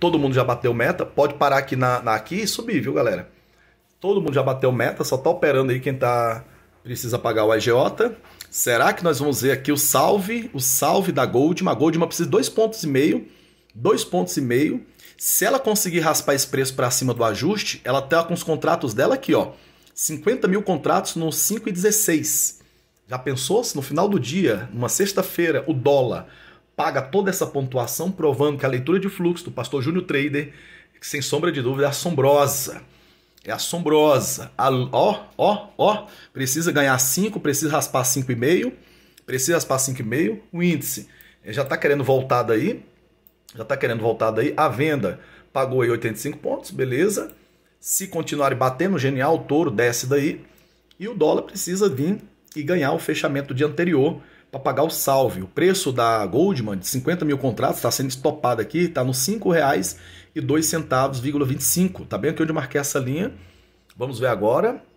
Todo mundo já bateu meta. Pode parar aqui na, na aqui e subir, viu, galera? Todo mundo já bateu meta, só tá operando aí quem tá precisa pagar o agiota. Será que nós vamos ver aqui o salve, o salve da Goldman? A Goldman precisa de dois pontos e meio, dois pontos e meio. Se ela conseguir raspar esse preço para cima do ajuste, ela tá com os contratos dela aqui, ó, 50 mil contratos no 5,16. Já pensou se no final do dia, numa sexta-feira, o dólar paga toda essa pontuação, provando que a leitura de fluxo do pastor Júnior Trader, sem sombra de dúvida, é assombrosa. É assombrosa. ó, ó, ó. Precisa ganhar 5, precisa raspar 5,5. Precisa raspar 5,5. O índice já está querendo voltar daí. Já está querendo voltar daí. A venda pagou aí 85 pontos, beleza. Se continuar batendo, genial, o touro desce daí. E o dólar precisa vir e ganhar o fechamento de anterior para pagar o salve. O preço da Goldman de 50 mil contratos está sendo estopado aqui, está nos R$ 5,02,25. Está bem aqui onde eu marquei essa linha. Vamos ver agora.